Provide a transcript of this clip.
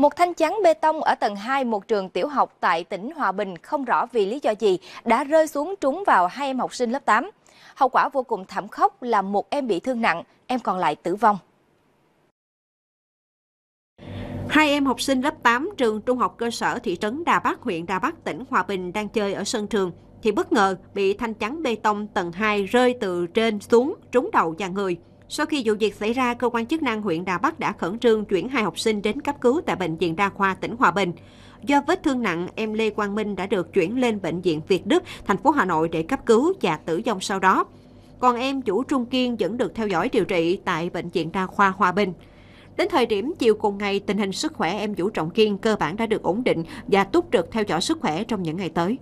Một thanh chắn bê tông ở tầng 2 một trường tiểu học tại tỉnh Hòa Bình không rõ vì lý do gì đã rơi xuống trúng vào hai em học sinh lớp 8. Hậu quả vô cùng thảm khốc là một em bị thương nặng, em còn lại tử vong. Hai em học sinh lớp 8 trường trung học cơ sở thị trấn Đà Bắc, huyện Đà Bắc, tỉnh Hòa Bình đang chơi ở sân trường thì bất ngờ bị thanh chắn bê tông tầng 2 rơi từ trên xuống trúng đầu và người. Sau khi vụ việc xảy ra, cơ quan chức năng huyện Đà Bắc đã khẩn trương chuyển hai học sinh đến cấp cứu tại Bệnh viện Đa khoa tỉnh Hòa Bình. Do vết thương nặng, em Lê Quang Minh đã được chuyển lên Bệnh viện Việt Đức, thành phố Hà Nội để cấp cứu và tử vong sau đó. Còn em chủ Trung Kiên vẫn được theo dõi điều trị tại Bệnh viện Đa khoa Hòa Bình. Đến thời điểm chiều cùng ngày, tình hình sức khỏe em Vũ Trọng Kiên cơ bản đã được ổn định và túc trực theo dõi sức khỏe trong những ngày tới.